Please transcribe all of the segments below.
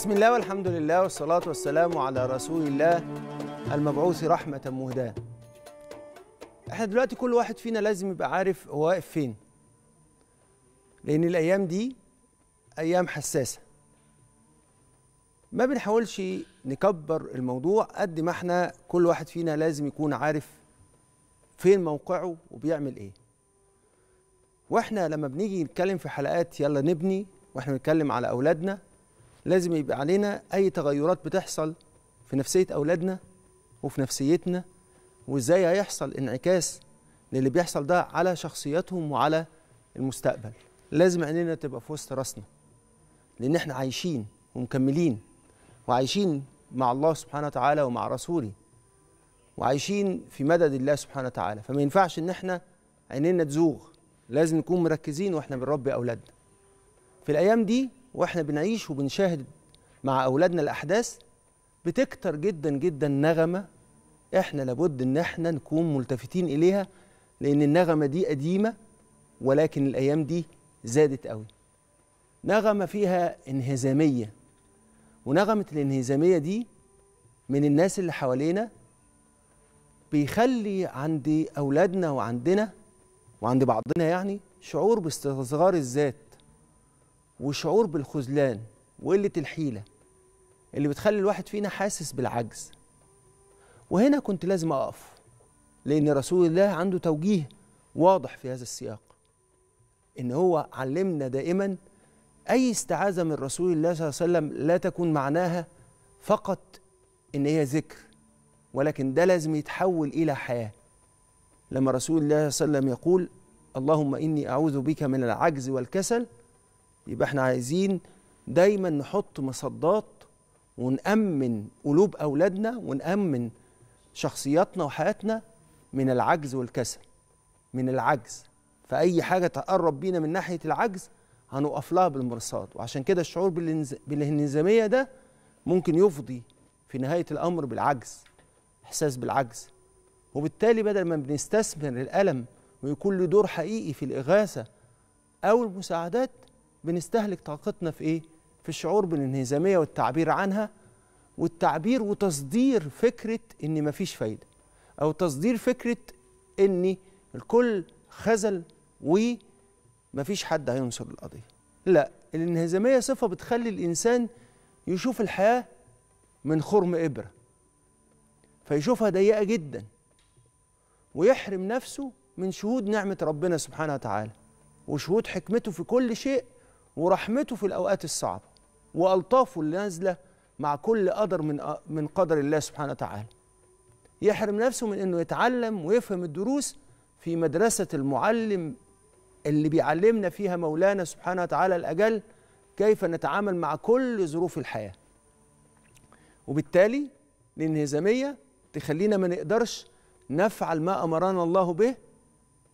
بسم الله والحمد لله والصلاة والسلام على رسول الله المبعوث رحمة مهداة احنا دلوقتي كل واحد فينا لازم يبقى عارف هو واقف فين لأن الأيام دي أيام حساسة ما بنحاولش نكبر الموضوع قد ما احنا كل واحد فينا لازم يكون عارف فين موقعه وبيعمل ايه واحنا لما بنيجي نتكلم في حلقات يلا نبني واحنا بنتكلم على اولادنا لازم يبقى علينا اي تغيرات بتحصل في نفسيه اولادنا وفي نفسيتنا وازاي هيحصل انعكاس للي بيحصل ده على شخصياتهم وعلى المستقبل لازم عينينا تبقى في وسط راسنا لان احنا عايشين ومكملين وعايشين مع الله سبحانه وتعالى ومع رسوله وعايشين في مدد الله سبحانه وتعالى فما ينفعش ان احنا عينينا تزوغ لازم نكون مركزين واحنا بنربي اولادنا في الايام دي واحنا بنعيش وبنشاهد مع اولادنا الاحداث بتكتر جدا جدا نغمه احنا لابد ان احنا نكون ملتفتين اليها لان النغمه دي قديمه ولكن الايام دي زادت قوي نغمه فيها انهزاميه ونغمه الانهزاميه دي من الناس اللي حوالينا بيخلي عند اولادنا وعندنا وعند بعضنا يعني شعور باستصغار الذات وشعور بالخذلان وقلة الحيلة اللي بتخلي الواحد فينا حاسس بالعجز وهنا كنت لازم أقف لأن رسول الله عنده توجيه واضح في هذا السياق إن هو علمنا دائما أي استعاذة من رسول الله صلى الله عليه وسلم لا تكون معناها فقط إن هي ذكر ولكن ده لازم يتحول إلى حياة لما رسول الله صلى الله عليه وسلم يقول اللهم إني أعوذ بك من العجز والكسل يبقى احنا عايزين دايما نحط مصدات ونأمن قلوب أولادنا ونأمن شخصياتنا وحياتنا من العجز والكسل من العجز فأي حاجة تقرب بينا من ناحية العجز هنقف لها بالمرصاد وعشان كده الشعور بالانهزامية ده ممكن يفضي في نهاية الأمر بالعجز إحساس بالعجز وبالتالي بدل ما بنستثمر الألم ويكون له دور حقيقي في الإغاثة أو المساعدات بنستهلك طاقتنا في ايه؟ في الشعور بالانهزاميه والتعبير عنها والتعبير وتصدير فكره ان مفيش فايده او تصدير فكره ان الكل خزل ومفيش حد هينصر القضيه. لا الانهزاميه صفه بتخلي الانسان يشوف الحياه من خرم ابره فيشوفها ضيقه جدا ويحرم نفسه من شهود نعمه ربنا سبحانه وتعالى وشهود حكمته في كل شيء ورحمته في الأوقات الصعبة وألطافه النازله مع كل قدر من من قدر الله سبحانه وتعالى يحرم نفسه من انه يتعلم ويفهم الدروس في مدرسة المعلم اللي بيعلمنا فيها مولانا سبحانه وتعالى الأجل كيف نتعامل مع كل ظروف الحياة وبالتالي الانهزامية تخلينا ما نقدرش نفعل ما أمرنا الله به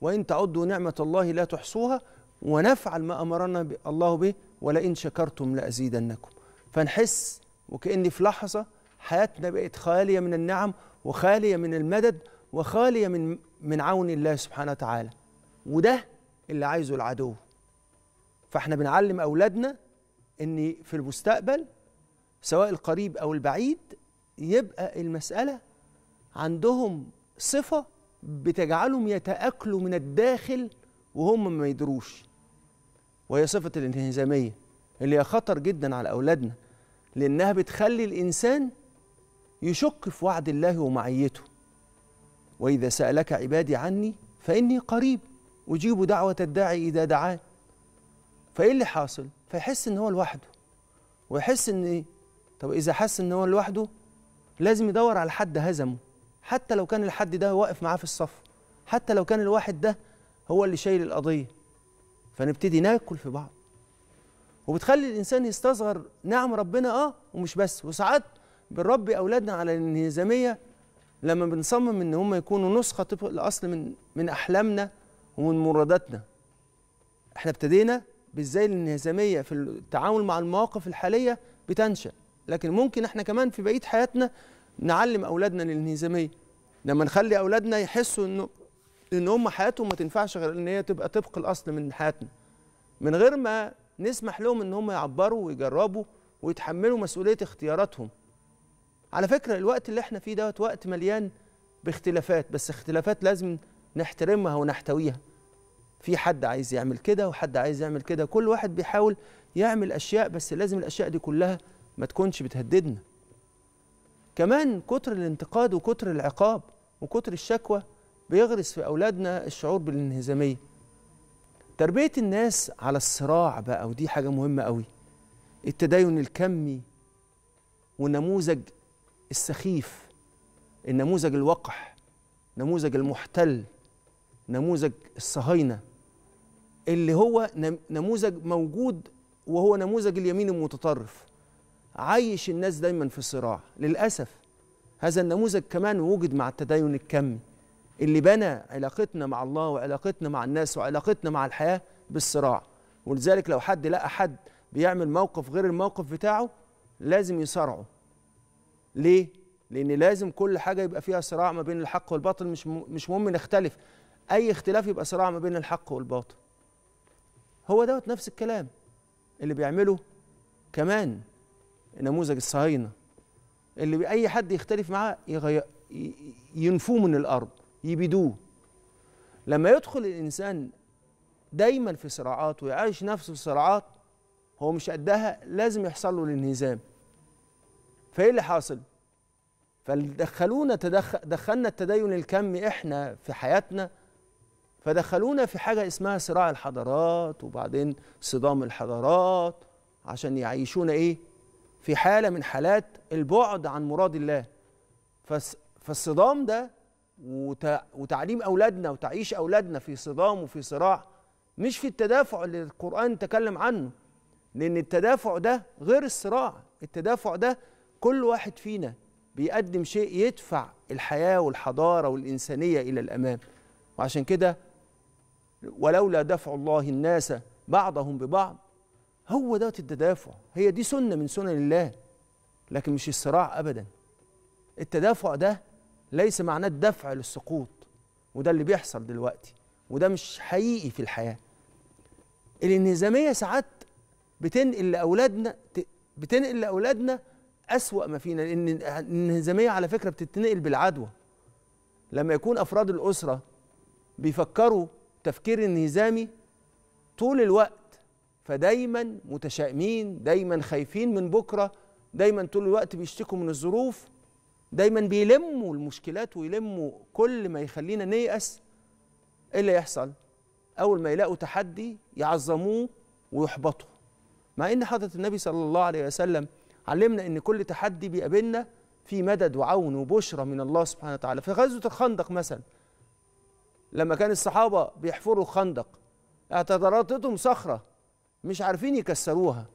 وإن تعدوا نعمة الله لا تحصوها ونفعل ما أمرنا الله به ولئن شكرتم لأزيدنكم فنحس وكأن في لحظة حياتنا بقت خالية من النعم وخالية من المدد وخالية من من عون الله سبحانه وتعالى وده اللي عايزه العدو فاحنا بنعلم أولادنا إن في المستقبل سواء القريب أو البعيد يبقى المسألة عندهم صفة بتجعلهم يتأكلوا من الداخل وهم ما يدروش وهي صفة الانهزامية اللي هي خطر جدا على أولادنا لأنها بتخلي الإنسان يشك في وعد الله ومعيته وإذا سألك عبادي عني فإني قريب أجيب دعوة الداعي إذا دعاه فإيه اللي حاصل؟ فيحس إن هو لوحده ويحس إن إيه؟ طب إذا حس إن هو لوحده لازم يدور على حد هزمه حتى لو كان الحد ده واقف معاه في الصف حتى لو كان الواحد ده هو اللي شايل القضية فنبتدي ناكل في بعض وبتخلي الانسان يستصغر نعم ربنا اه ومش بس وساعات بنربي اولادنا على الانهزاميه لما بنصمم ان هم يكونوا نسخه طبق الاصل من من احلامنا ومن مراداتنا احنا ابتدينا بازاي الانهزاميه في التعامل مع المواقف الحاليه بتنشا لكن ممكن احنا كمان في بقيه حياتنا نعلم اولادنا الانهزاميه لما نخلي اولادنا يحسوا انه ان هم حياتهم ما تنفعش غير ان هي تبقى طبق الاصل من حياتنا من غير ما نسمح لهم ان هم يعبروا ويجربوا ويتحملوا مسؤوليه اختياراتهم على فكره الوقت اللي احنا فيه دوت وقت مليان باختلافات بس اختلافات لازم نحترمها ونحتويها في حد عايز يعمل كده وحد عايز يعمل كده كل واحد بيحاول يعمل اشياء بس لازم الاشياء دي كلها ما تكونش بتهددنا كمان كتر الانتقاد وكتر العقاب وكتر الشكوى بيغرس في أولادنا الشعور بالانهزامية تربية الناس على الصراع بقى ودي حاجة مهمة قوي التدين الكمي والنموذج السخيف النموذج الوقح نموذج المحتل نموذج الصهاينة اللي هو نموذج موجود وهو نموذج اليمين المتطرف عايش الناس دايما في صراع للأسف هذا النموذج كمان وجد مع التدين الكمي اللي بنى علاقتنا مع الله وعلاقتنا مع الناس وعلاقتنا مع الحياة بالصراع ولذلك لو حد لقى حد بيعمل موقف غير الموقف بتاعه لازم يصارعه ليه؟ لأن لازم كل حاجة يبقى فيها صراع ما بين الحق والباطل مش مش مهم نختلف أي اختلاف يبقى صراع ما بين الحق والباطل هو دوت نفس الكلام اللي بيعمله كمان نموذج الصهاينة اللي أي حد يختلف معاه ينفوه من الأرض يبيدوه لما يدخل الإنسان دايما في صراعات ويعيش نفسه في صراعات هو مش قدها لازم يحصل له الانهزام فايه اللي حاصل فدخلونا تدخل دخلنا التدين الكمي احنا في حياتنا فدخلونا في حاجه اسمها صراع الحضارات وبعدين صدام الحضارات عشان يعيشونا ايه في حاله من حالات البعد عن مراد الله فالصدام ده وتعليم أولادنا وتعيش أولادنا في صدام وفي صراع مش في التدافع اللي القرآن تكلم عنه لأن التدافع ده غير الصراع التدافع ده كل واحد فينا بيقدم شيء يدفع الحياة والحضارة والإنسانية إلى الأمام وعشان كده ولولا دفع الله الناس بعضهم ببعض هو دوت التدافع هي دي سنة من سنن الله لكن مش الصراع أبدا التدافع ده ليس معناه الدفع للسقوط وده اللي بيحصل دلوقتي وده مش حقيقي في الحياة الانهزامية ساعات بتنقل لأولادنا بتنقل لأولادنا أسوأ ما فينا لأن الانهزامية على فكرة بتتنقل بالعدوى لما يكون أفراد الأسرة بيفكروا تفكير انهزامي طول الوقت فدايما متشائمين دايما خايفين من بكرة دايما طول الوقت بيشتكوا من الظروف دايما بيلموا المشكلات ويلموا كل ما يخلينا نيأس ايه اللي يحصل؟ اول ما يلاقوا تحدي يعظموه ويحبطوا مع ان حضره النبي صلى الله عليه وسلم علمنا ان كل تحدي بيقابلنا في مدد وعون وبشرى من الله سبحانه وتعالى في غزوه الخندق مثلا لما كان الصحابه بيحفروا الخندق اعترضتهم صخره مش عارفين يكسروها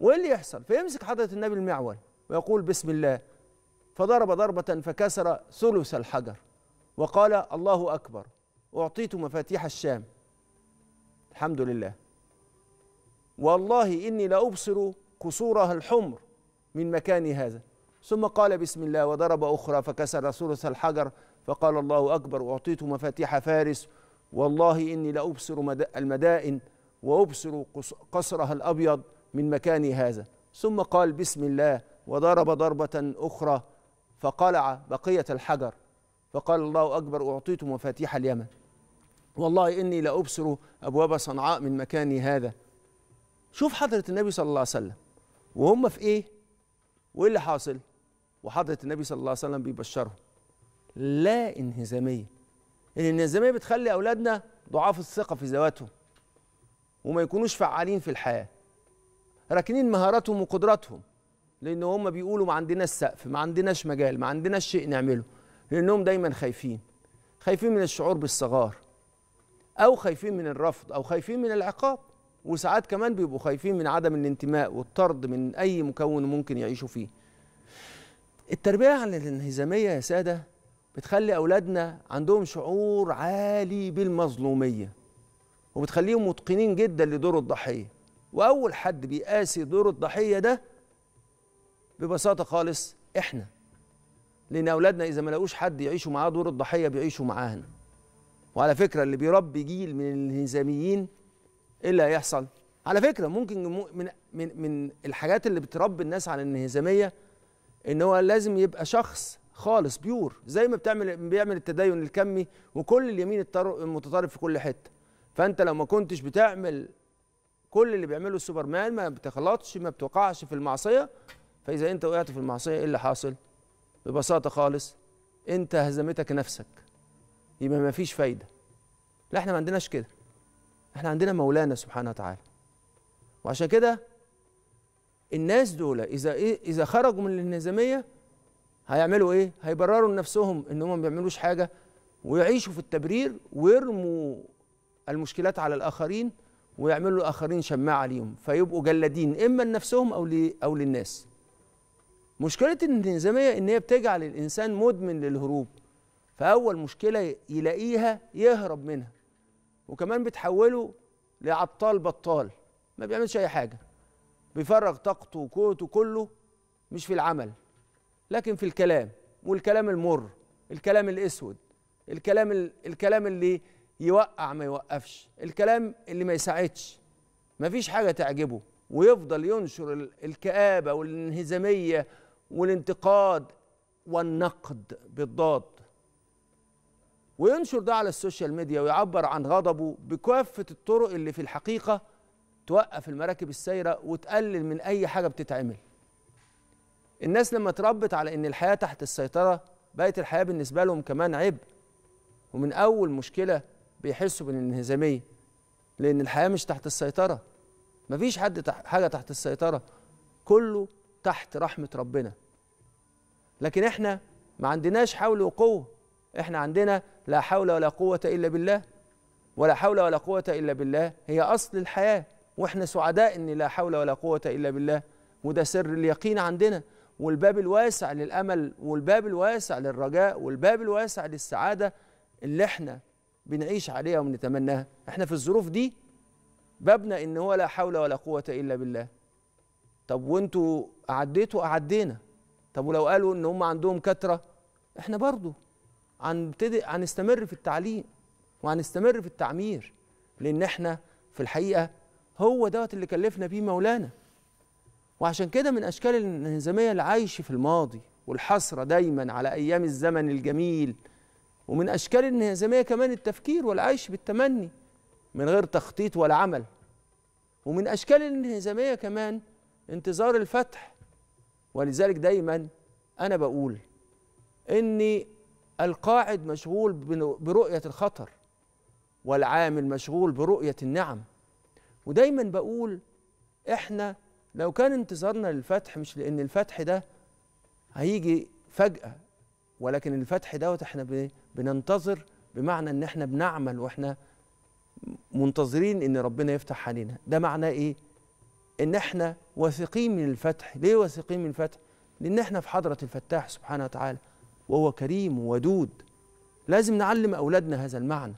وايه اللي يحصل فيمسك حضره النبي المعول ويقول بسم الله فضرب ضربة فكسر ثلث الحجر وقال الله أكبر أعطيت مفاتيح الشام الحمد لله والله إني لأبصر قصورها الحمر من مكاني هذا ثم قال بسم الله وضرب أخرى فكسر ثلث الحجر فقال الله أكبر أعطيت مفاتيح فارس والله إني لأبصر المدائن وأبصر قصرها الأبيض من مكاني هذا ثم قال بسم الله وضرب ضربة أخرى فقلع بقية الحجر فقال الله أكبر أعطيت مفاتيح اليمن والله إني لأبصر أبواب صنعاء من مكاني هذا شوف حضرة النبي صلى الله عليه وسلم وهم في إيه وإيه اللي حاصل وحضرة النبي صلى الله عليه وسلم بيبشرهم لا انهزامية الانهزامية بتخلي أولادنا ضعاف الثقة في ذواتهم وما يكونوش فعالين في الحياة راكنين مهاراتهم وقدراتهم لان هم بيقولوا ما عندناش سقف ما عندناش مجال ما عندناش شيء نعمله لانهم دايما خايفين خايفين من الشعور بالصغار او خايفين من الرفض او خايفين من العقاب وساعات كمان بيبقوا خايفين من عدم الانتماء والطرد من اي مكون ممكن يعيشوا فيه التربيه على الانهزاميه يا ساده بتخلي اولادنا عندهم شعور عالي بالمظلوميه وبتخليهم متقنين جدا لدور الضحيه واول حد بيقاسي دور الضحيه ده ببساطه خالص احنا لان اولادنا اذا ما لقوش حد يعيشوا معاه دور الضحيه بيعيشوا معانا وعلى فكره اللي بيربي جيل من الانهزاميين ايه اللي هيحصل على فكره ممكن من من من الحاجات اللي بتربي الناس على الانهزاميه ان هو لازم يبقى شخص خالص بيور زي ما بتعمل بيعمل التدين الكمي وكل اليمين المتطرف في كل حته فانت لو ما كنتش بتعمل كل اللي بيعمله السوبرمان ما بتخلطش ما بتوقعش في المعصيه فإذا أنت وقعت في المعصية إيه اللي حاصل؟ ببساطة خالص أنت هزمتك نفسك يبقى ما فيش فايدة لا احنا ما عندناش كده احنا عندنا مولانا سبحانه وتعالى وعشان كده الناس دول إذا إيه إذا خرجوا من الانهزامية هيعملوا إيه؟ هيبرروا لنفسهم إن هم ما بيعملوش حاجة ويعيشوا في التبرير ويرموا المشكلات على الآخرين ويعملوا الآخرين شماعة ليهم فيبقوا جلادين إما لنفسهم أو أو للناس مشكله الانهزامية ان هي بتجعل الانسان مدمن للهروب فاول مشكله يلاقيها يهرب منها وكمان بتحوله لعطال بطال ما بيعملش اي حاجه بيفرغ طاقته وقوته كله مش في العمل لكن في الكلام والكلام المر الكلام الاسود الكلام الكلام اللي يوقع ما يوقفش الكلام اللي ما يساعدش ما فيش حاجه تعجبه ويفضل ينشر الكآبة والانهزامية والانتقاد والنقد بالضاد وينشر ده على السوشيال ميديا ويعبر عن غضبه بكافة الطرق اللي في الحقيقة توقف المراكب السايرة وتقلل من أي حاجة بتتعمل الناس لما اتربت على ان الحياه تحت السيطره بقت الحياه بالنسبه لهم كمان عبء ومن اول مشكله بيحسوا بالانهزاميه لان الحياه مش تحت السيطره مفيش حد حاجه تحت السيطره كله تحت رحمه ربنا لكن احنا ما عندناش حول وقوه احنا عندنا لا حول ولا قوه الا بالله ولا حول ولا قوه الا بالله هي اصل الحياه واحنا سعداء ان لا حول ولا قوه الا بالله وده سر اليقين عندنا والباب الواسع للامل والباب الواسع للرجاء والباب الواسع للسعاده اللي احنا بنعيش عليها وبنتمناها احنا في الظروف دي بابنا ان هو لا حول ولا قوه الا بالله طب وانتوا عديتوا اعدينا طب ولو قالوا ان هم عندهم كتره احنا برضو هنبتدي هنستمر في التعليم وهنستمر في التعمير لان احنا في الحقيقه هو دوت اللي كلفنا بيه مولانا وعشان كده من اشكال الانهزاميه العيش في الماضي والحسره دايما على ايام الزمن الجميل ومن اشكال الانهزاميه كمان التفكير والعيش بالتمني من غير تخطيط ولا عمل ومن اشكال الانهزاميه كمان انتظار الفتح ولذلك دايما انا بقول ان القاعد مشغول برؤيه الخطر والعامل مشغول برؤيه النعم ودايما بقول احنا لو كان انتظارنا للفتح مش لان الفتح ده هيجي فجاه ولكن الفتح دوت احنا بننتظر بمعنى ان احنا بنعمل واحنا منتظرين ان ربنا يفتح علينا ده معناه ايه ان احنا واثقين من الفتح ليه واثقين من الفتح لان احنا في حضره الفتاح سبحانه وتعالى وهو كريم وودود لازم نعلم اولادنا هذا المعنى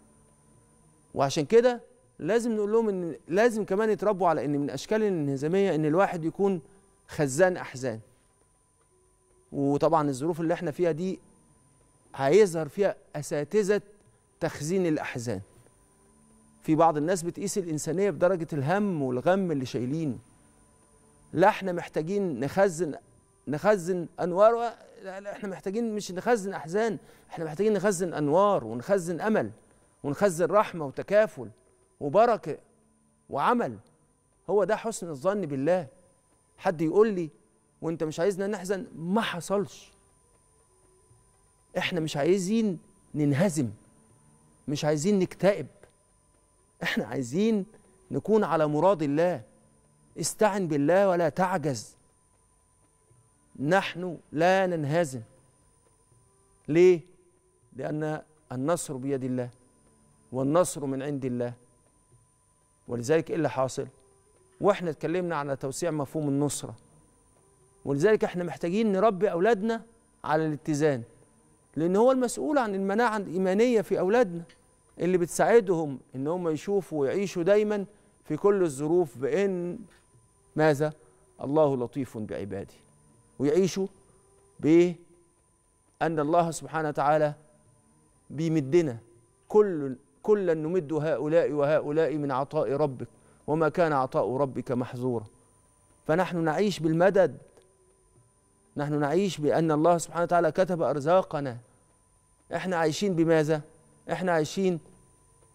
وعشان كده لازم نقول لهم ان لازم كمان يتربوا على ان من اشكال الانهزاميه ان الواحد يكون خزان احزان وطبعا الظروف اللي احنا فيها دي هيظهر فيها اساتذه تخزين الاحزان في بعض الناس بتقيس الانسانيه بدرجه الهم والغم اللي شايلينه لا احنا محتاجين نخزن نخزن انوار لا, لا احنا محتاجين مش نخزن احزان احنا محتاجين نخزن انوار ونخزن امل ونخزن رحمه وتكافل وبركه وعمل هو ده حسن الظن بالله حد يقول لي وانت مش عايزنا نحزن ما حصلش احنا مش عايزين ننهزم مش عايزين نكتئب احنا عايزين نكون على مراد الله استعن بالله ولا تعجز نحن لا ننهزم ليه لان النصر بيد الله والنصر من عند الله ولذلك ايه اللي حاصل واحنا اتكلمنا على توسيع مفهوم النصره ولذلك احنا محتاجين نربي اولادنا على الاتزان لان هو المسؤول عن المناعه الايمانيه في اولادنا اللي بتساعدهم ان هم يشوفوا ويعيشوا دايما في كل الظروف بان ماذا الله لطيف بعباده ويعيش بأن الله سبحانه وتعالى بيمدنا كل كلا نمد هؤلاء وهؤلاء من عطاء ربك وما كان عطاء ربك محظورا فنحن نعيش بالمدد نحن نعيش بأن الله سبحانه وتعالى كتب أرزاقنا احنا عايشين بماذا؟ احنا عايشين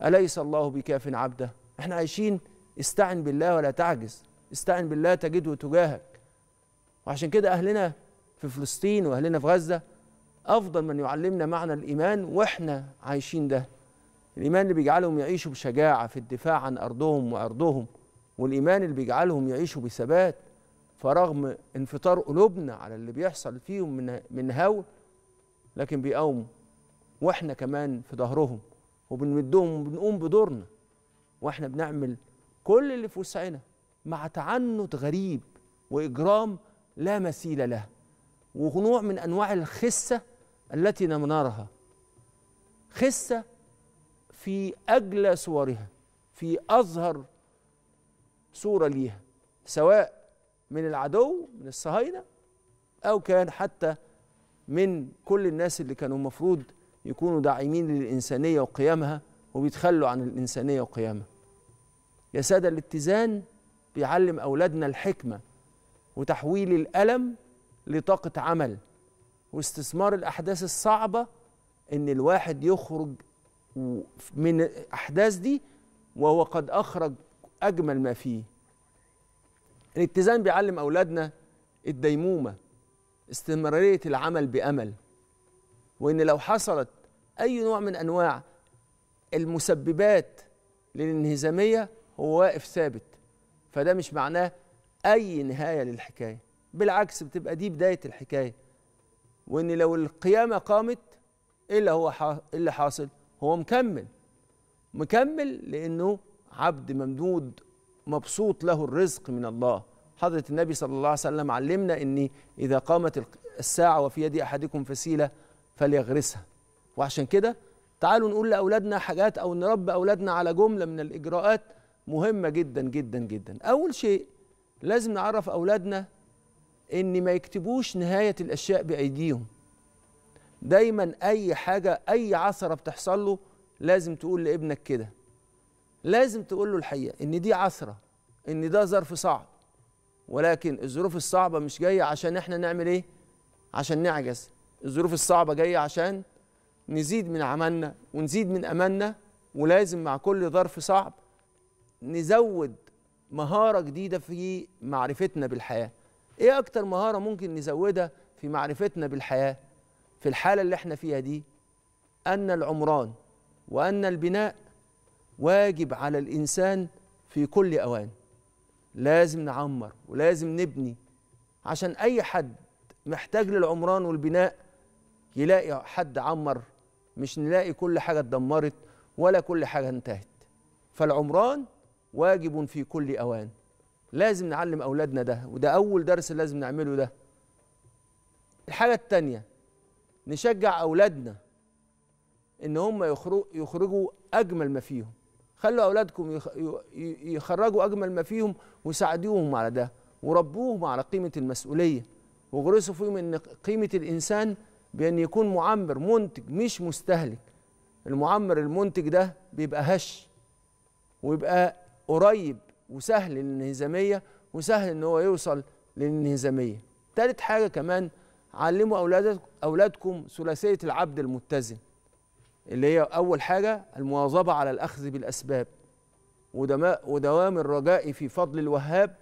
أليس الله بكاف عبده؟ احنا عايشين استعن بالله ولا تعجز استعن بالله تجده تجاهك وعشان كده أهلنا في فلسطين وأهلنا في غزة أفضل من يعلمنا معنى الإيمان وإحنا عايشين ده الإيمان اللي بيجعلهم يعيشوا بشجاعة في الدفاع عن أرضهم وأرضهم والإيمان اللي بيجعلهم يعيشوا بثبات فرغم انفطار قلوبنا على اللي بيحصل فيهم من من هول لكن بيقاوموا واحنا كمان في ظهرهم وبنمدهم وبنقوم بدورنا واحنا بنعمل كل اللي في وسعنا مع تعنت غريب واجرام لا مثيل له ونوع من انواع الخسه التي نمنارها خسه في اجلى صورها في اظهر صوره ليها سواء من العدو من الصهاينه او كان حتى من كل الناس اللي كانوا المفروض يكونوا داعمين للإنسانية وقيامها وبيتخلوا عن الإنسانية وقيامها يا سادة الاتزان بيعلم أولادنا الحكمة وتحويل الألم لطاقة عمل واستثمار الأحداث الصعبة إن الواحد يخرج من الأحداث دي وهو قد أخرج أجمل ما فيه الاتزان بيعلم أولادنا الديمومة استمرارية العمل بأمل وإن لو حصلت أي نوع من أنواع المسببات للانهزامية هو واقف ثابت فده مش معناه أي نهاية للحكاية بالعكس بتبقى دي بداية الحكاية وإن لو القيامة قامت إيه اللي هو إيه اللي حاصل؟ هو مكمل مكمل لأنه عبد ممدود مبسوط له الرزق من الله حضرة النبي صلى الله عليه وسلم علمنا أن إذا قامت الساعة وفي يد أحدكم فسيلة فليغرسها وعشان كده تعالوا نقول لأولادنا حاجات أو نربي أولادنا على جملة من الإجراءات مهمة جدا جدا جدا أول شيء لازم نعرف أولادنا إن ما يكتبوش نهاية الأشياء بأيديهم دايما أي حاجة أي عثرة بتحصل له لازم تقول لابنك كده لازم تقول له الحقيقة إن دي عثرة إن ده ظرف صعب ولكن الظروف الصعبة مش جاية عشان إحنا نعمل إيه؟ عشان نعجز الظروف الصعبة جاية عشان نزيد من عملنا ونزيد من أماننا ولازم مع كل ظرف صعب نزود مهارة جديدة في معرفتنا بالحياة ايه اكتر مهارة ممكن نزودها في معرفتنا بالحياة في الحالة اللي احنا فيها دي أن العمران وأن البناء واجب على الإنسان في كل أوان لازم نعمر ولازم نبني عشان أي حد محتاج للعمران والبناء يلاقي حد عمر مش نلاقي كل حاجة اتدمرت ولا كل حاجة انتهت فالعمران واجب في كل أوان لازم نعلم أولادنا ده وده أول درس لازم نعمله ده الحاجة الثانيه نشجع أولادنا إن هم يخرجوا أجمل ما فيهم خلوا أولادكم يخرجوا أجمل ما فيهم وساعدوهم على ده وربوهم على قيمة المسؤولية وغرسوا فيهم إن قيمة الإنسان بأن يكون معمر منتج مش مستهلك المعمر المنتج ده بيبقى هش ويبقى قريب وسهل للانهزاميه وسهل ان هو يوصل للانهزاميه تالت حاجه كمان علموا اولادك اولادكم ثلاثيه العبد المتزن اللي هي اول حاجه المواظبه على الاخذ بالاسباب ودوام الرجاء في فضل الوهاب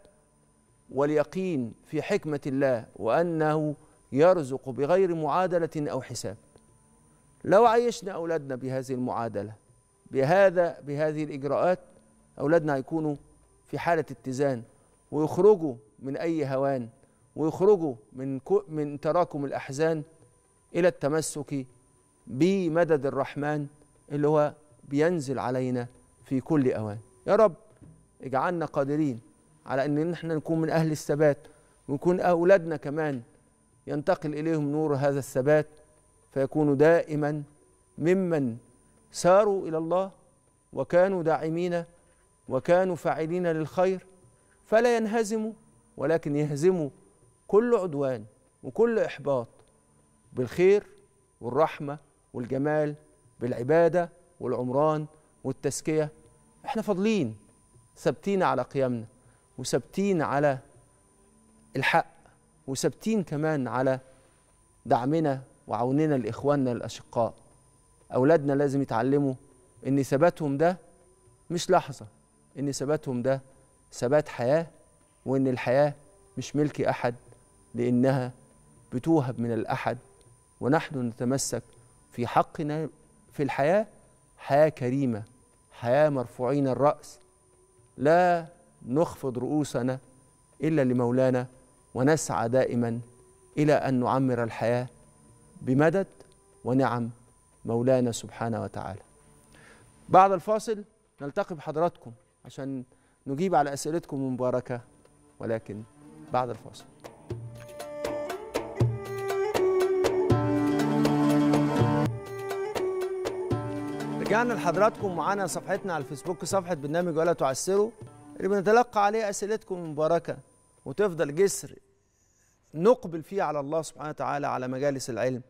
واليقين في حكمه الله وانه يرزق بغير معادله او حساب لو عيشنا اولادنا بهذه المعادله بهذا بهذه الاجراءات أولادنا هيكونوا في حالة اتزان ويخرجوا من أي هوان ويخرجوا من من تراكم الأحزان إلى التمسك بمدد الرحمن اللي هو بينزل علينا في كل أوان يا رب اجعلنا قادرين على أن نحن نكون من أهل الثبات ونكون أولادنا كمان ينتقل إليهم نور هذا الثبات فيكونوا دائما ممن ساروا إلى الله وكانوا داعمين وكانوا فاعلين للخير فلا ينهزموا ولكن يهزموا كل عدوان وكل إحباط بالخير والرحمة والجمال بالعبادة والعمران والتزكية احنا فاضلين ثابتين على قيامنا وثابتين على الحق وثابتين كمان على دعمنا وعوننا لإخواننا الأشقاء أولادنا لازم يتعلموا إن ثباتهم ده مش لحظة ان ثباتهم ده ثبات حياه وان الحياه مش ملك احد لانها بتوهب من الاحد ونحن نتمسك في حقنا في الحياه حياه كريمه حياه مرفوعين الراس لا نخفض رؤوسنا الا لمولانا ونسعى دائما الى ان نعمر الحياه بمدد ونعم مولانا سبحانه وتعالى بعد الفاصل نلتقي بحضراتكم عشان نجيب على أسئلتكم المباركة ولكن بعد الفاصل رجعنا لحضراتكم معانا صفحتنا على الفيسبوك صفحة برنامج ولا تعسروا اللي بنتلقى عليه أسئلتكم المباركة وتفضل جسر نقبل فيه على الله سبحانه وتعالى على مجالس العلم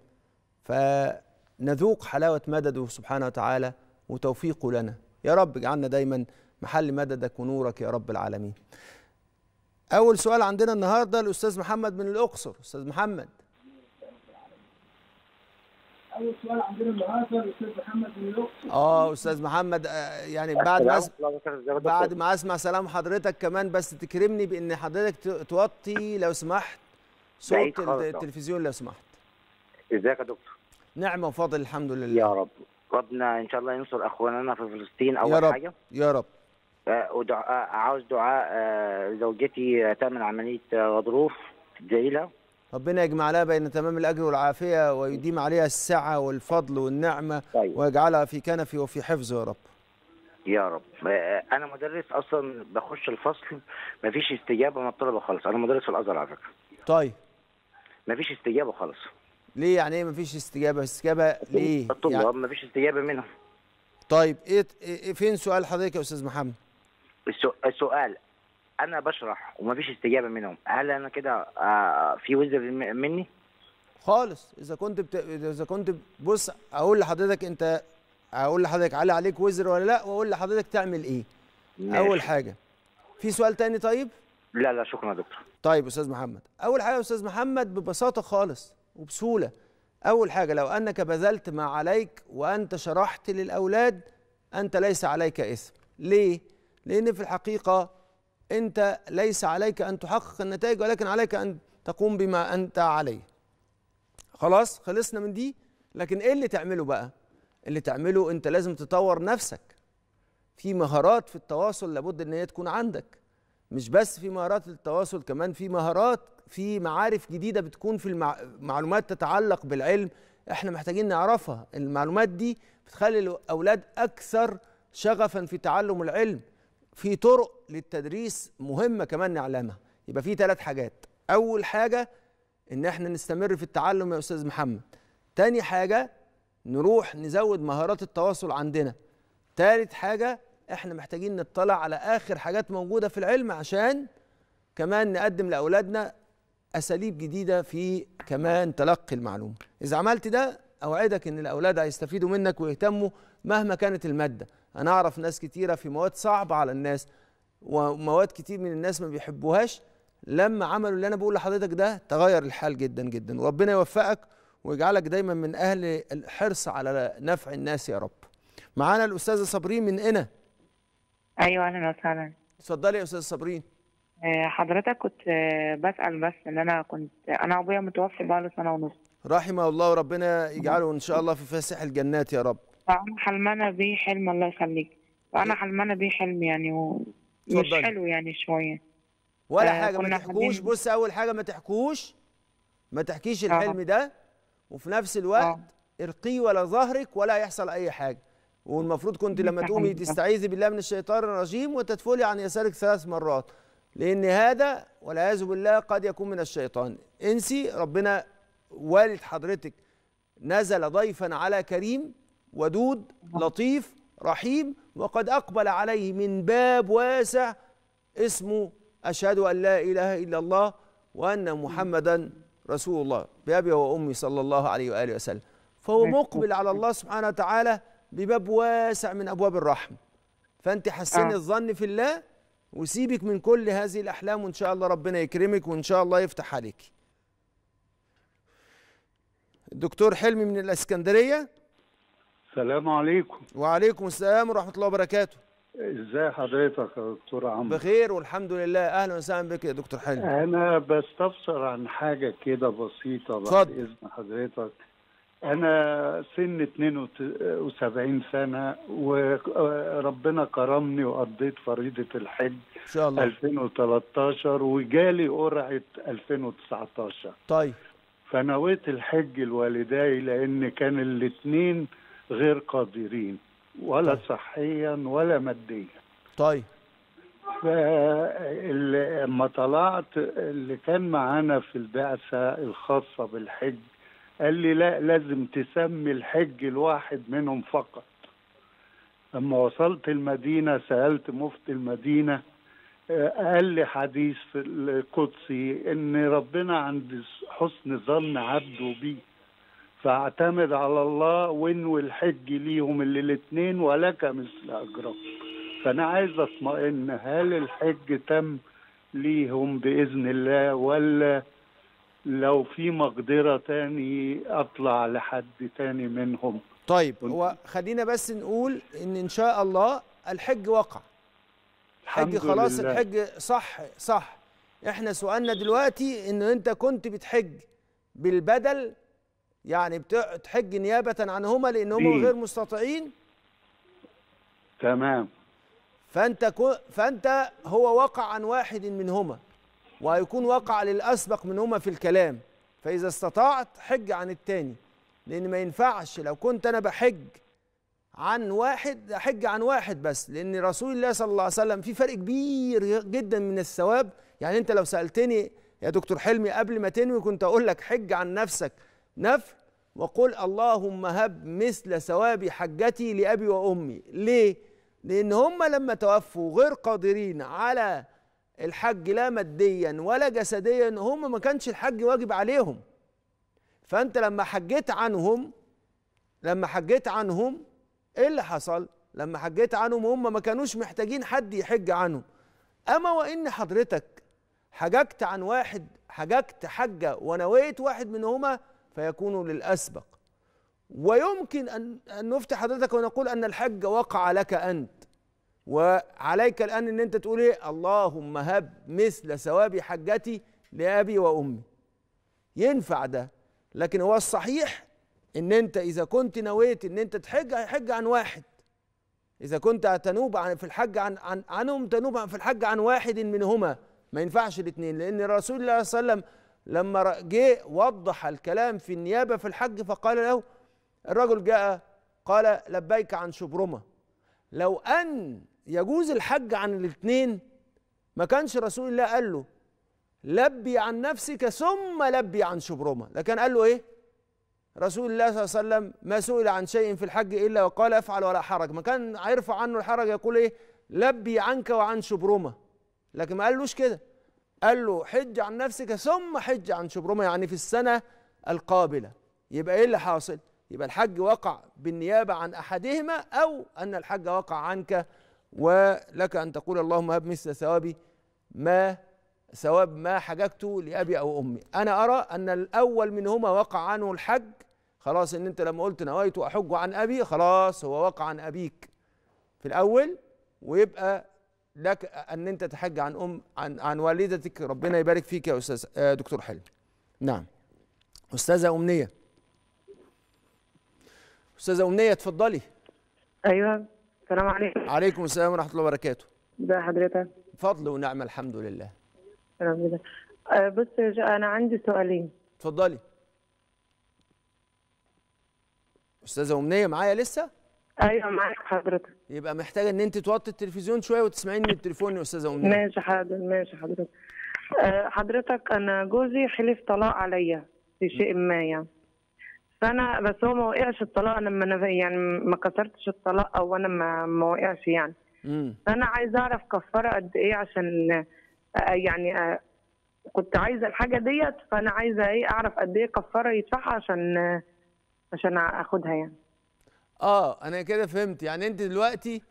فنذوق حلاوة مدده سبحانه وتعالى وتوفيقه لنا يا رب اجعلنا دايما محل مددك ونورك يا رب العالمين اول سؤال عندنا النهارده الاستاذ محمد من الاقصر استاذ محمد اول سؤال عندنا النهارده الاستاذ محمد من الاقصر اه استاذ محمد آه، يعني بعد ما بعد ما اسمع سلام حضرتك كمان بس تكرمني بان حضرتك توطي لو سمحت صوت التلفزيون لو سمحت ازيك يا دكتور نعمه وفضل الحمد لله يا رب ربنا ان شاء الله ينصر اخواننا في فلسطين اول يا رب. حاجه يا رب آه، آه، عاوز دعاء آه، زوجتي تعمل عمليه غضروف جيله ربنا يجمع لها بين تمام الاجر والعافيه ويديم عليها السعه والفضل والنعمه طيب. ويجعلها في كنفي وفي حفظه يا رب يا رب انا مدرس اصلا بخش الفصل مفيش استجابه من الطلبه خالص انا مدرس الازهر على فكره طيب مفيش استجابه خالص ليه يعني ايه مفيش استجابه استجابه ليه الطلاب يعني... مفيش استجابه منهم طيب إيه،, إيه،, ايه فين سؤال حضرتك يا استاذ محمد السؤال انا بشرح ومفيش استجابه منهم هل انا كده آه، في وزر مني خالص اذا كنت بت... اذا كنت بص اقول لحضرتك انت اقول لحضرتك علي عليك وزر ولا لا واقول لحضرتك تعمل ايه ماشي. اول حاجه في سؤال تاني طيب لا لا شكرا يا دكتور طيب استاذ محمد اول حاجه يا استاذ محمد ببساطه خالص وبسهوله اول حاجه لو انك بذلت ما عليك وانت شرحت للاولاد انت ليس عليك اثم ليه لأن في الحقيقة أنت ليس عليك أن تحقق النتائج ولكن عليك أن تقوم بما أنت عليه خلاص خلصنا من دي لكن إيه اللي تعمله بقى اللي تعمله أنت لازم تطور نفسك في مهارات في التواصل لابد أن هي تكون عندك مش بس في مهارات التواصل كمان في مهارات في معارف جديدة بتكون في المعلومات معلومات تتعلق بالعلم احنا محتاجين نعرفها المعلومات دي بتخلي الأولاد أكثر شغفا في تعلم العلم في طرق للتدريس مهمه كمان نعلمها يبقى في ثلاث حاجات اول حاجه ان احنا نستمر في التعلم يا استاذ محمد تاني حاجه نروح نزود مهارات التواصل عندنا تالت حاجه احنا محتاجين نطلع على اخر حاجات موجوده في العلم عشان كمان نقدم لاولادنا اساليب جديده في كمان تلقي المعلومه اذا عملت ده اوعدك ان الاولاد هيستفيدوا منك ويهتموا مهما كانت الماده انا اعرف ناس كتيره في مواد صعبه على الناس ومواد كتير من الناس ما بيحبوهاش لما عملوا اللي انا بقول لحضرتك ده تغير الحال جدا جدا وربنا يوفقك ويجعلك دايما من اهل الحرص على نفع الناس يا رب معانا الاستاذه صابرين من هنا ايوه اهلا وسهلا اتفضلي يا استاذه صابرين آه، حضرتك كنت آه، بسال بس ان انا كنت انا ابويا متوفي بقاله سنه ونص رحمه الله وربنا يجعله ان شاء الله في فاسح الجنات يا رب فانا حلمانه بيه حلم الله يخليك فانا حلمانه بيه حلم يعني ومش حلو يعني شويه ولا آه حاجه ما تحكوش بص اول حاجه ما تحكوش ما تحكيش آه. الحلم آه. ده وفي نفس الوقت آه. ارقيه ولا ظهرك ولا يحصل اي حاجه والمفروض كنت لما تقومي تستعيذي بالله من الشيطان الرجيم وتدفلي عن يسارك ثلاث مرات لان هذا والعياذ بالله قد يكون من الشيطان انسي ربنا والد حضرتك نزل ضيفا على كريم ودود لطيف رحيم وقد أقبل عليه من باب واسع اسمه أشهد أن لا إله إلا الله وأن محمدا رسول الله بأبي وأمي صلى الله عليه وآله وسلم فهو مقبل على الله سبحانه وتعالى بباب واسع من أبواب الرحم فأنت حسن آه. الظن في الله وسيبك من كل هذه الأحلام وإن شاء الله ربنا يكرمك وإن شاء الله يفتح عليك الدكتور حلمي من الإسكندرية السلام عليكم وعليكم السلام ورحمة الله وبركاته ازاي حضرتك يا دكتور عمرو بخير والحمد لله اهلا وسهلا بك يا دكتور حلمي انا بستفسر عن حاجه كده بسيطه بعد اذن حضرتك انا سن 72 سنه وربنا كرمني وقضيت فريضه الحج ان شاء الله 2013 وجالي قرعه 2019 طيب فنويت الحج لوالداي لان كان الاثنين غير قادرين ولا طيب. صحيا ولا ماديا طيب فلما طلعت اللي كان معانا في البعثة الخاصة بالحج قال لي لا لازم تسمي الحج الواحد منهم فقط لما وصلت المدينة سألت مفتي المدينة قال لي حديث القدسي ان ربنا عند حسن ظن عبده بيه فاعتمد على الله وانوي الحج ليهم اللي الاثنين ولك مثل اجرهم فانا عايز اطمئن هل الحج تم ليهم باذن الله ولا لو في مقدره تاني اطلع لحد تاني منهم طيب هو خلينا بس نقول ان ان شاء الله الحج وقع الحج خلاص لله. الحج صح صح احنا سؤالنا دلوقتي ان انت كنت بتحج بالبدل يعني بتحج نيابة عنهما لأن إيه؟ غير مستطيعين تمام فأنت كو فأنت هو وقع عن واحد منهما وهيكون وقع للأسبق منهما في الكلام فإذا استطعت حج عن التاني لأن ما ينفعش لو كنت أنا بحج عن واحد أحج عن واحد بس لأن رسول الله صلى الله عليه وسلم في فرق كبير جدا من الثواب يعني أنت لو سألتني يا دكتور حلمي قبل ما تنوي كنت أقول لك حج عن نفسك نفع وقل اللهم هب مثل ثواب حجتي لأبي وأمي ليه؟ لأن هم لما توفوا غير قادرين على الحج لا ماديا ولا جسديا هم ما كانش الحج واجب عليهم فأنت لما حجيت عنهم لما حجيت عنهم إيه اللي حصل؟ لما حجيت عنهم هم ما كانوش محتاجين حد يحج عنهم أما وإن حضرتك حججت عن واحد حججت حجة ونويت واحد منهما فيكون للأسبق ويمكن أن نفتي حضرتك ونقول أن الحج وقع لك أنت وعليك الآن أن أنت تقول إيه اللهم هب مثل ثواب حجتي لأبي وأمي ينفع ده لكن هو الصحيح أن أنت إذا كنت نويت أن أنت تحج حج عن واحد إذا كنت هتنوب عن في الحج عن, عن عنهم تنوب في الحج عن واحد منهما ما ينفعش الاثنين لأن رسول الله صلى الله عليه وسلم لما جه وضح الكلام في النيابة في الحج فقال له الرجل جاء قال لبيك عن شبرمة لو أن يجوز الحج عن الاثنين ما كانش رسول الله قال له لبي عن نفسك ثم لبي عن شبرمة لكن قال له إيه رسول الله صلى الله عليه وسلم ما سئل عن شيء في الحج إلا وقال افعل ولا حرج ما كان هيرفع عنه الحرج يقول إيه لبي عنك وعن شبرمة لكن ما قالوش كده قال له حج عن نفسك ثم حج عن شبرمة يعني في السنة القابلة يبقى إيه اللي حاصل؟ يبقى الحج وقع بالنيابة عن أحدهما أو أن الحج وقع عنك ولك أن تقول اللهم هب مثل ثوابي ما ثواب ما حججت لأبي أو أمي أنا أرى أن الأول منهما وقع عنه الحج خلاص إن أنت لما قلت نويت أحج عن أبي خلاص هو وقع عن أبيك في الأول ويبقى لك ان انت تحج عن ام عن عن والدتك ربنا يبارك فيك يا استاذ آه، دكتور حلمي نعم استاذه امنيه استاذه امنيه اتفضلي ايوه السلام عليكم عليكم السلام ورحمه الله وبركاته ده حضرتك فضل ونعمه الحمد لله الحمد لله آه، بص انا عندي سؤالين اتفضلي استاذه امنيه معايا لسه ايوه معاك حضرتك يبقى محتاجه ان انت توطي التلفزيون شويه وتسمعيني من التليفون يا استاذه امنيه ماشي حاضر ماشي حضرتك آه، حضرتك انا جوزي حلف طلاق عليا في شيء ما يعني فانا بس هو ما وقعش الطلاق انا ما يعني ما كسرتش الطلاق او انا ما ما وقعش يعني فانا عايزه اعرف كفاره قد ايه عشان آه، يعني آه، كنت عايزه الحاجه ديت فانا عايزه ايه اعرف قد ايه كفاره يدفعها عشان عشان اخدها يعني اه انا كده فهمت يعني انت دلوقتي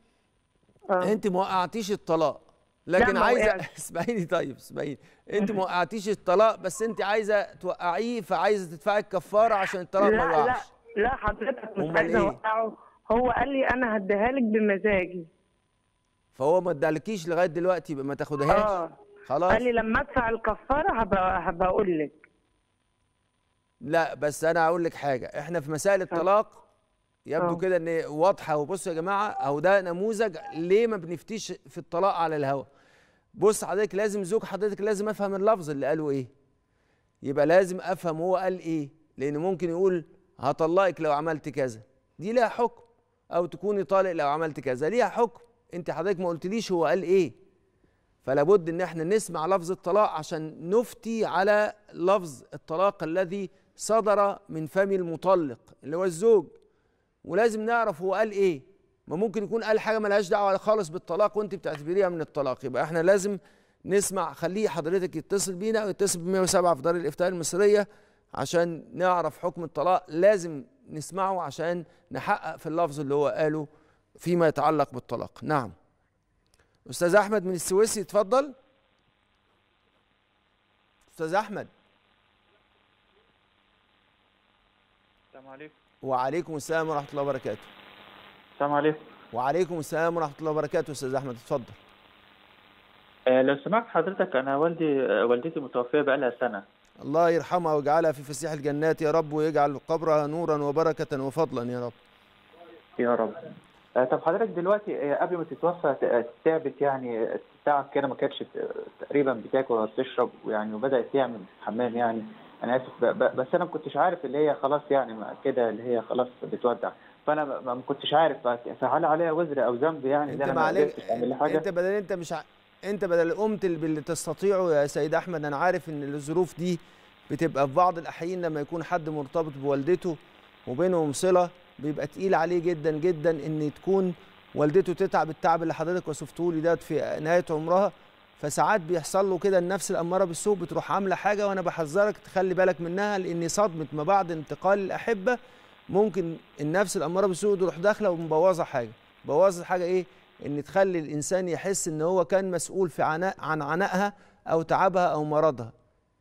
آه. انت ما وقعتيش الطلاق لكن عايزه اسمعيني طيب اسمعيني انت ما وقعتيش الطلاق بس انت عايزه توقعيه فعايزه تدفعي الكفاره عشان الطلاق ما وقعش لا لا حضرتك مش عايزه إيه؟ اوقعه هو قال لي انا هديها لك بمزاجي فهو ما ادالكيش لغايه دلوقتي يبقى ما تاخدهاش اه خلاص قال لي لما ادفع الكفاره هبقى هبقى اقول لك لا بس انا هقول لك حاجه احنا في مسائل الطلاق يبدو اه. كده ان واضحه وبصوا يا جماعه او ده نموذج ليه ما بنفتيش في الطلاق على الهوا بص حضرتك لازم زوج حضرتك لازم افهم اللفظ اللي قاله ايه يبقى لازم افهم هو قال ايه لان ممكن يقول هطلقك لو عملت كذا دي لها حكم او تكوني طالق لو عملت كذا ليها حكم انت حضرتك ما قلتليش هو قال ايه فلا بد ان احنا نسمع لفظ الطلاق عشان نفتي على لفظ الطلاق الذي صدر من فم المطلق اللي هو الزوج ولازم نعرف هو قال ايه ما ممكن يكون قال حاجه ملهاش دعوه خالص بالطلاق وانت بتعتبريها من الطلاق يبقى احنا لازم نسمع خليه حضرتك يتصل بينا ويتصل ب 107 في دار الافتاء المصريه عشان نعرف حكم الطلاق لازم نسمعه عشان نحقق في اللفظ اللي هو قاله فيما يتعلق بالطلاق نعم استاذ احمد من السويسي اتفضل استاذ احمد السلام عليكم وعليكم السلام ورحمه الله وبركاته السلام عليكم وعليكم السلام ورحمه الله وبركاته استاذ احمد اتفضل أه لو سمحت حضرتك انا والدي آه، والدتي متوفيه بقى لها سنه الله يرحمها ويجعلها في فسيح الجنات يا رب ويجعل قبرها نورا وبركه وفضلا يا رب يا رب أه طب حضرتك دلوقتي آه، قبل ما تتوفى آه، تعبت يعني تعب كده ما كانتش تقريبا بتاكل ولا بتشرب يعني وبدات تعمل حمام يعني انا اسف بس انا ما كنتش عارف اللي هي خلاص يعني كده اللي هي خلاص بتودع فانا ما كنتش عارف فهل عليها وزر او ذنب يعني انت انا ما حاجه انت بدل انت مش ع... انت بدل قمت باللي تستطيعه يا سيد احمد انا عارف ان الظروف دي بتبقى في بعض الاحيان لما يكون حد مرتبط بوالدته وبينهم صله بيبقى تقيل عليه جدا جدا ان تكون والدته تتعب التعب اللي حضرتك وصفته لي في نهايه عمرها فساعات بيحصل له كده النفس الاماره بالسوء بتروح عامله حاجه وانا بحذرك تخلي بالك منها لان صدمه ما بعد انتقال الاحبه ممكن النفس الاماره بالسوء تروح داخله ومبوظه حاجه بوظت حاجه ايه ان تخلي الانسان يحس ان هو كان مسؤول في عناء عن عنائها او تعبها او مرضها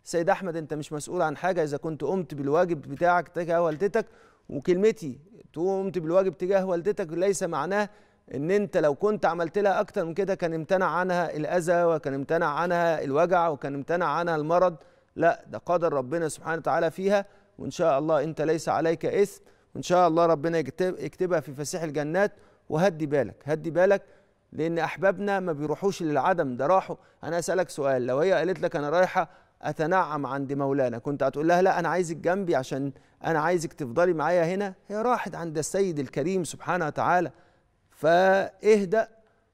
سيد احمد انت مش مسؤول عن حاجه اذا كنت قمت بالواجب بتاعك تجاه والدتك وكلمتي قمت بالواجب تجاه والدتك ليس معناه ان انت لو كنت عملت لها اكتر من كده كان امتنع عنها الاذى وكان امتنع عنها الوجع وكان امتنع عنها المرض لا ده قدر ربنا سبحانه وتعالى فيها وان شاء الله انت ليس عليك اثم وان شاء الله ربنا يكتبها في فسيح الجنات وهدي بالك هدي بالك لان احبابنا ما بيروحوش للعدم ده راحوا انا اسالك سؤال لو هي قالت لك انا رايحه اتنعم عند مولانا كنت هتقول لها لا انا عايزك جنبي عشان انا عايزك تفضلي معايا هنا هي راحت عند السيد الكريم سبحانه وتعالى فاهدأ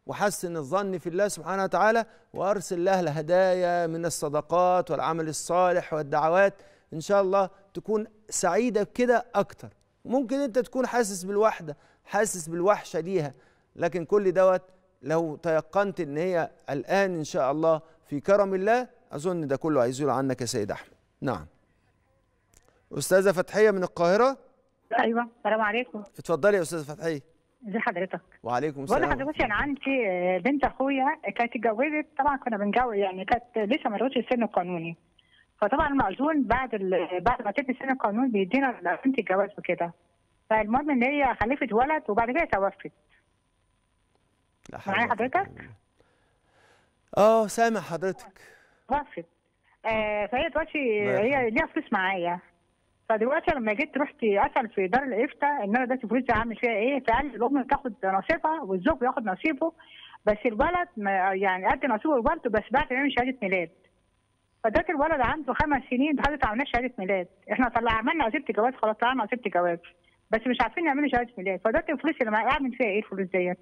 وحسن الظن في الله سبحانه وتعالى وارسل لها الهدايا من الصدقات والعمل الصالح والدعوات ان شاء الله تكون سعيده كده اكتر ممكن انت تكون حاسس بالوحده حاسس بالوحشه ليها لكن كل دوت لو تيقنت ان هي الان ان شاء الله في كرم الله اظن ده كله هيزول عنك يا سيد احمد نعم استاذه فتحيه من القاهره ايوه السلام عليكم اتفضلي يا استاذه فتحيه زي حضرتك وعليكم السلام بقول لحضرتك يعني انا عندي آه، بنت اخويا آه، كانت اتجوزت طبعا كنا بنجوز يعني كانت لسه ما لقتش السن القانوني فطبعا المأذون بعد ال... آه، بعد ما تبني السن القانوني بيدينا بنت الجواز وكده فالمهم ان هي خلفت ولد وبعد كده توفت معايا حضرتك؟ اه سامع حضرتك توفت آه فهي دلوقتي هي ليها فلوس معايا فدلوقتي لما جيت رحت اسال في دار الافتاء ان انا دلوقتي فلوسي هعمل فيها ايه فقال لي الام تاخد نصيبها والزوج بياخد نصيبه بس الولد يعني قد نصيبه لبنته بس بعت يعمل شهاده ميلاد فدلوقتي الولد عنده خمس سنين لحد ما عملناش شهاده ميلاد احنا طلع عملنا عزيمه جواز خلاص طلعنا عزيمه جواز بس مش عارفين نعمل شهاده ميلاد فدلوقتي الفلوس اللي اعمل فيها ايه الفلوس ديت؟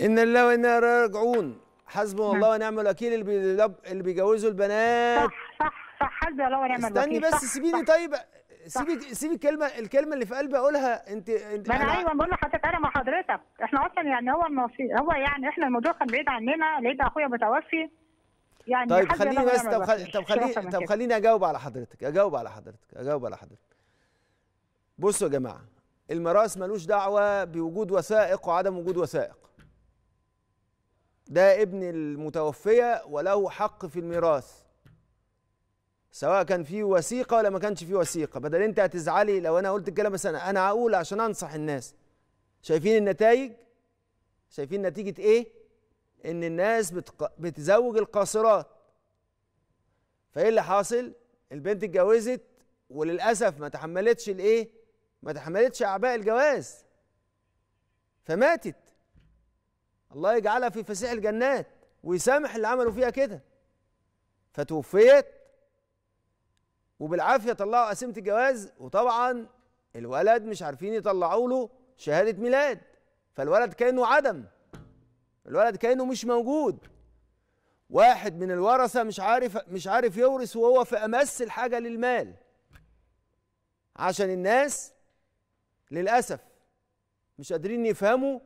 ان الله وانا راجعون حسبنا نعم. الله ونعم الوكيل اللي بيجوزوا البنات صح صح صح حد ولا انا استني بس سيبيني طيب سيبي سيبي الكلمه الكلمه اللي في قلبي اقولها انت انت ما انا ايوه بقول لحضرتك انا مع حضرتك احنا اصلا يعني هو النصيب هو يعني احنا الموضوع كان بعيد عننا لقيت اخويا متوفي يعني طيب خليني بس طب خلي طب خليني طب خليني اجاوب على حضرتك اجاوب على حضرتك اجاوب على حضرتك بصوا يا جماعه الميراث ملوش دعوه بوجود وثائق وعدم وجود وثائق ده ابن المتوفيه وله حق في الميراث سواء كان في وثيقه ولا ما كانش في وثيقه بدل انت هتزعلي لو انا قلت الكلام بس انا انا هقول عشان انصح الناس شايفين النتائج شايفين نتيجه ايه ان الناس بتق... بتزوج القاصرات فايه اللي حاصل البنت اتجوزت وللاسف ما تحملتش الايه ما تحملتش اعباء الجواز فماتت الله يجعلها في فسيح الجنات ويسامح اللي عملوا فيها كده فتوفيت وبالعافيه طلعوا قسيمه الجواز وطبعا الولد مش عارفين يطلعوا له شهاده ميلاد فالولد كانه عدم الولد كانه مش موجود واحد من الورثه مش عارف مش عارف يورث وهو في امس الحاجه للمال عشان الناس للاسف مش قادرين يفهموا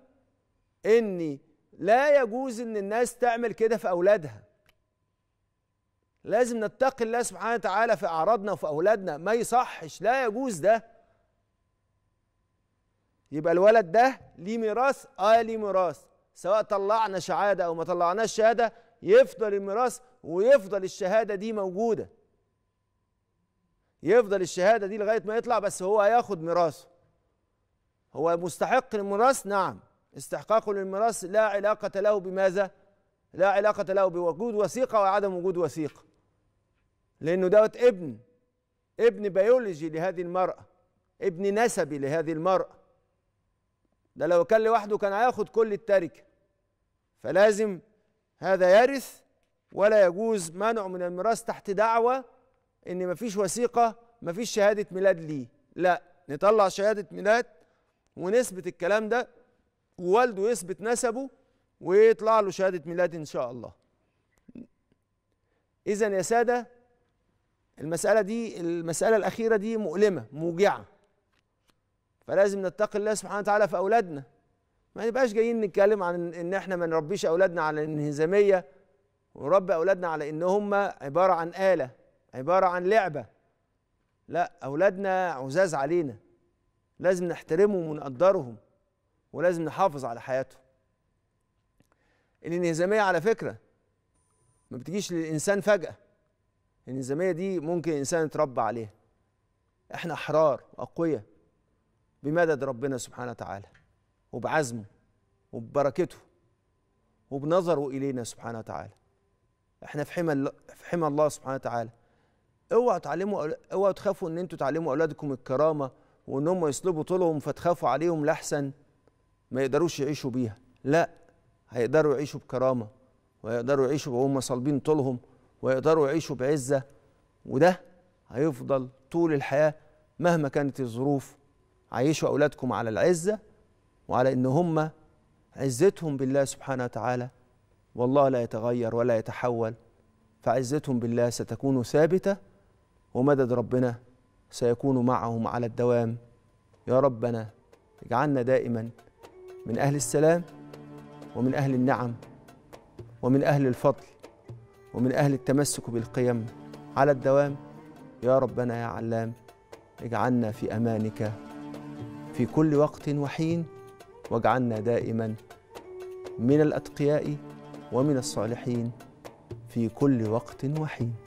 ان لا يجوز ان الناس تعمل كده في اولادها لازم نتقي الله سبحانه وتعالى في أعراضنا وفي أولادنا ما يصحش لا يجوز ده يبقى الولد ده ليه ميراث اه ليه ميراث سواء طلعنا شهادة أو ما طلعناش شهادة يفضل الميراث ويفضل الشهادة دي موجودة يفضل الشهادة دي لغاية ما يطلع بس هو هياخد ميراثه هو مستحق للميراث نعم استحقاقه للميراث لا علاقة له بماذا؟ لا علاقة له بوجود وثيقة وعدم وجود وثيقة لأنه دوت ابن ابن بيولوجي لهذه المرأة ابن نسبي لهذه المرأة ده لو كان لوحده كان هياخد كل التركة فلازم هذا يرث ولا يجوز منعه من الميراث تحت دعوة إن مفيش وثيقة مفيش شهادة ميلاد ليه لا نطلع شهادة ميلاد ونثبت الكلام ده ووالده يثبت نسبه ويطلع له شهادة ميلاد إن شاء الله إذا يا سادة المسألة دي المسألة الأخيرة دي مؤلمة موجعة فلازم نتقي الله سبحانه وتعالى في أولادنا ما نبقاش جايين نتكلم عن إن إحنا ما نربيش أولادنا على الانهزامية ونربي أولادنا على إن هم عبارة عن آلة عبارة عن لعبة لا أولادنا عزاز علينا لازم نحترمهم ونقدرهم ولازم نحافظ على حياتهم الانهزامية على فكرة ما بتجيش للإنسان فجأة الانزمايه دي ممكن الانسان يتربى عليها احنا احرار واقوياء بمدد ربنا سبحانه وتعالى وبعزمه وببركته وبنظره الينا سبحانه وتعالى احنا في حمى في حمى الله سبحانه وتعالى اوعوا تعلموا اوعوا تخافوا ان انتوا تعلموا اولادكم الكرامه وان هم يسلبوا طولهم فتخافوا عليهم لاحسن ما يقدروش يعيشوا بيها لا هيقدروا يعيشوا بكرامه ويقدروا يعيشوا وهم صالبين طولهم ويقدروا يعيشوا بعزة وده هيفضل طول الحياة مهما كانت الظروف عيشوا أولادكم على العزة وعلى إن هم عزتهم بالله سبحانه وتعالى والله لا يتغير ولا يتحول فعزتهم بالله ستكون ثابتة ومدد ربنا سيكون معهم على الدوام يا ربنا اجعلنا دائما من أهل السلام ومن أهل النعم ومن أهل الفضل ومن أهل التمسك بالقيم على الدوام يا ربنا يا علام اجعلنا في أمانك في كل وقت وحين واجعلنا دائما من الأتقياء ومن الصالحين في كل وقت وحين